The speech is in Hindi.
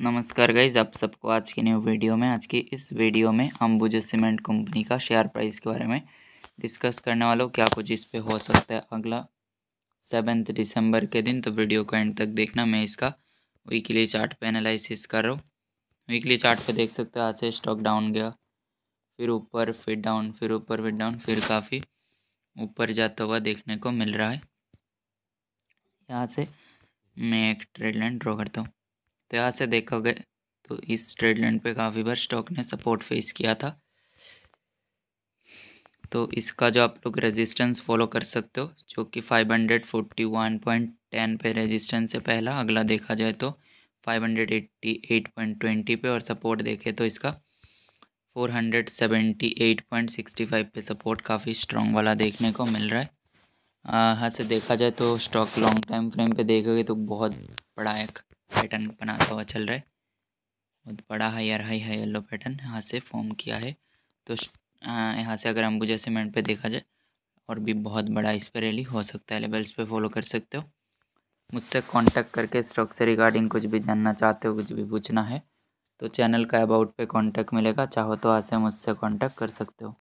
नमस्कार गाइज आप सबको आज की न्यू वीडियो में आज की इस वीडियो में हम बुजे सीमेंट कंपनी का शेयर प्राइस के बारे में डिस्कस करने वाला हूँ क्या कुछ इस पर हो सकता है अगला सेवेंथ दिसंबर के दिन तो वीडियो को एंड तक देखना मैं इसका वीकली चार्ट पे एनालिसिस कर रहा हूँ वीकली चार्ट पे देख सकते हो आज से स्टॉक डाउन गया फिर ऊपर फिर डाउन फिर ऊपर फिर डाउन फिर काफ़ी ऊपर जाता हुआ देखने को मिल रहा है यहाँ से मैं एक ट्रेड लाइन ड्रॉ करता हूँ तो यहाँ से देखोगे तो इस ट्रेड लाइन पे काफ़ी बार स्टॉक ने सपोर्ट फेस किया था तो इसका जो आप लोग रेजिस्टेंस फॉलो कर सकते हो जो कि 541.10 पे रेजिस्टेंस है पहला अगला देखा जाए तो 588.20 पे और सपोर्ट देखे तो इसका 478.65 पे सपोर्ट काफ़ी स्ट्रॉन्ग वाला देखने को मिल रहा है यहाँ से देखा जाए तो स्टॉक लॉन्ग टाइम फ्रेम पे देखोगे तो बहुत बड़ा एक पैटर्न बनाता हुआ चल रहा है बहुत बड़ा है यार हाई है येलो पैटर्न यहाँ से फॉर्म किया है तो यहाँ से अगर अंबुजा सीमेंट पे देखा जाए और भी बहुत बड़ा इस पर रैली हो सकता है लेवल्स पे फॉलो कर सकते हो मुझसे कांटेक्ट करके स्टॉक से रिगार्डिंग कुछ भी जानना चाहते हो कुछ भी पूछना है तो चैनल का अबाउट पे कांटेक्ट मिलेगा चाहो तो यहाँ से मुझसे कांटेक्ट कर सकते हो